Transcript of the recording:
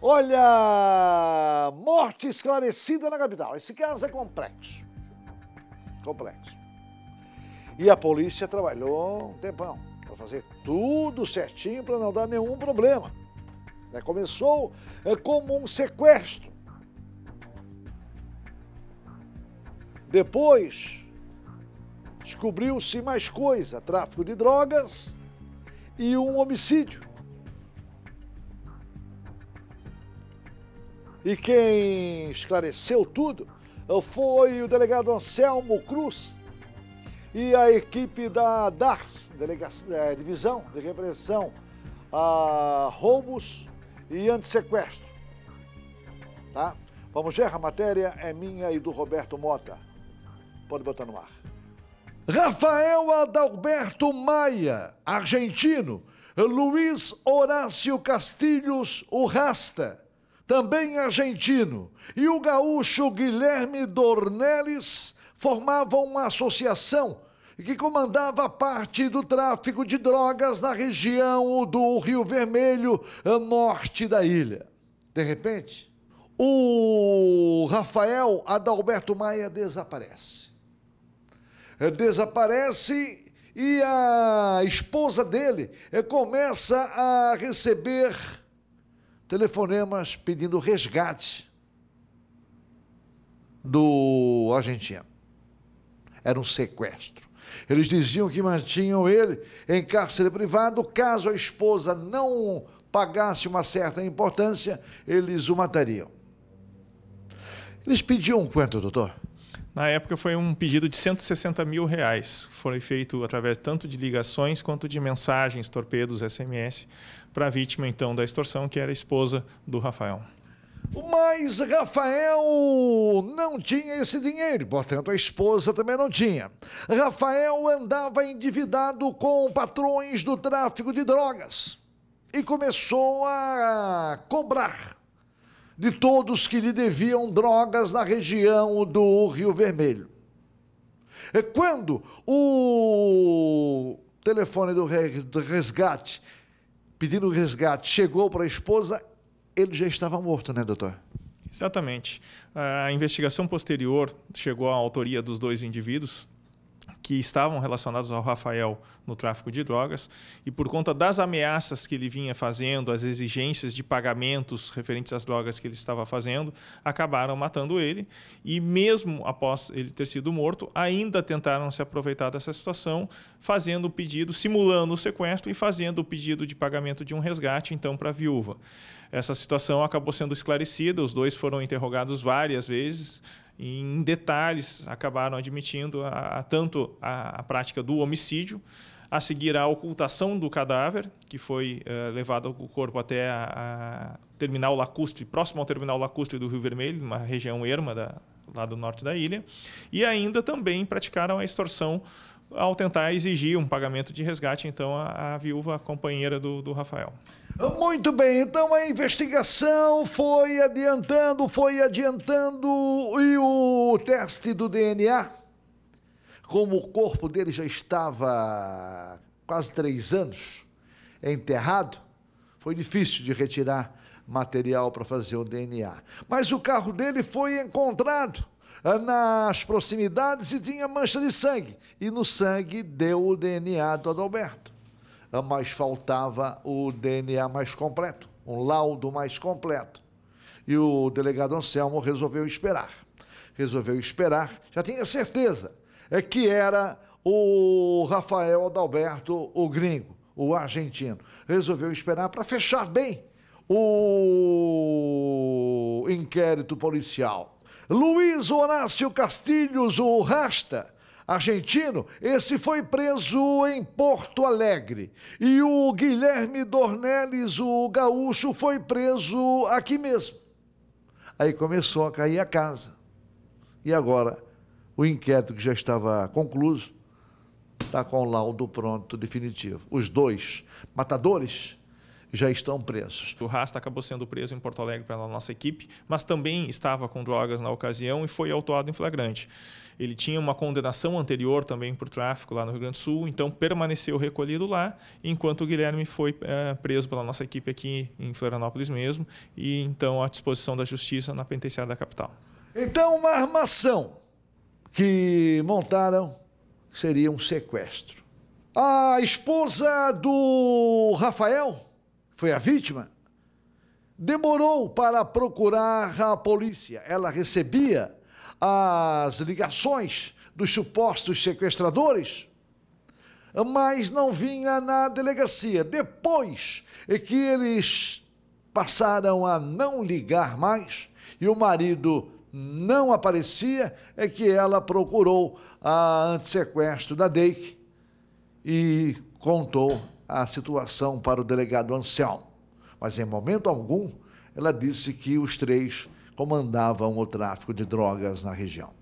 Olha, morte esclarecida na capital. Esse caso é complexo. Complexo. E a polícia trabalhou um tempão para fazer tudo certinho para não dar nenhum problema. Né? Começou é, como um sequestro. Depois, descobriu-se mais coisa: tráfico de drogas e um homicídio. E quem esclareceu tudo foi o delegado Anselmo Cruz e a equipe da DARS, é, Divisão de Repressão a Roubos e Antissequestro. Tá? Vamos ver, a matéria é minha e do Roberto Mota. Pode botar no ar. Rafael Adalberto Maia, argentino. Luiz Horácio Castilhos, o Rasta também argentino, e o gaúcho Guilherme Dornelles formavam uma associação que comandava parte do tráfico de drogas na região do Rio Vermelho, norte da ilha. De repente, o Rafael Adalberto Maia desaparece. Eh, desaparece e a esposa dele eh, começa a receber telefonemas pedindo resgate do argentino. Era um sequestro. Eles diziam que mantinham ele em cárcere privado, caso a esposa não pagasse uma certa importância, eles o matariam. Eles pediam quanto, doutor? Na época foi um pedido de 160 mil reais. Foi feito através tanto de ligações quanto de mensagens, torpedos, SMS, para a vítima então da extorsão, que era a esposa do Rafael. Mas Rafael não tinha esse dinheiro, portanto a esposa também não tinha. Rafael andava endividado com patrões do tráfico de drogas e começou a cobrar de todos que lhe deviam drogas na região do Rio Vermelho. É quando o telefone do resgate pedindo resgate, chegou para a esposa, ele já estava morto, né, doutor? Exatamente. A investigação posterior chegou à autoria dos dois indivíduos, que estavam relacionados ao Rafael no tráfico de drogas, e por conta das ameaças que ele vinha fazendo, as exigências de pagamentos referentes às drogas que ele estava fazendo, acabaram matando ele. E mesmo após ele ter sido morto, ainda tentaram se aproveitar dessa situação, fazendo o pedido, simulando o sequestro e fazendo o pedido de pagamento de um resgate, então, para a viúva. Essa situação acabou sendo esclarecida, os dois foram interrogados várias vezes em detalhes, acabaram admitindo a, a tanto a, a, prática do homicídio, a seguir a ocultação do cadáver, que foi uh, levado o corpo até a, a terminal lacustre, próximo ao terminal lacustre do Rio Vermelho, uma região erma da, lá do norte da ilha, e ainda também praticaram a extorsão ao tentar exigir um pagamento de resgate, então, à viúva, a companheira do, do Rafael. Muito bem, então a investigação foi adiantando, foi adiantando, e o teste do DNA, como o corpo dele já estava quase três anos enterrado, foi difícil de retirar material para fazer o DNA. Mas o carro dele foi encontrado ah, nas proximidades e tinha mancha de sangue. E no sangue deu o DNA do Adalberto. Ah, mas faltava o DNA mais completo, um laudo mais completo. E o delegado Anselmo resolveu esperar. Resolveu esperar, já tinha certeza, é que era o Rafael Adalberto, o gringo, o argentino. Resolveu esperar para fechar bem o inquérito policial. Luiz Horácio Castilhos, o Rasta, argentino, esse foi preso em Porto Alegre. E o Guilherme Dornelles, o gaúcho, foi preso aqui mesmo. Aí começou a cair a casa. E agora, o inquérito que já estava concluído está com o laudo pronto definitivo. Os dois matadores já estão presos. O Rasta acabou sendo preso em Porto Alegre pela nossa equipe, mas também estava com drogas na ocasião e foi autuado em flagrante. Ele tinha uma condenação anterior também por tráfico lá no Rio Grande do Sul, então permaneceu recolhido lá, enquanto o Guilherme foi é, preso pela nossa equipe aqui em Florianópolis mesmo, e então à disposição da justiça na penitenciária da capital. Então, uma armação que montaram seria um sequestro. A esposa do Rafael foi a vítima, demorou para procurar a polícia. Ela recebia as ligações dos supostos sequestradores, mas não vinha na delegacia. Depois é que eles passaram a não ligar mais e o marido não aparecia, é que ela procurou a antissequestro da DEIC e contou a situação para o delegado Anselmo, mas em momento algum ela disse que os três comandavam o tráfico de drogas na região.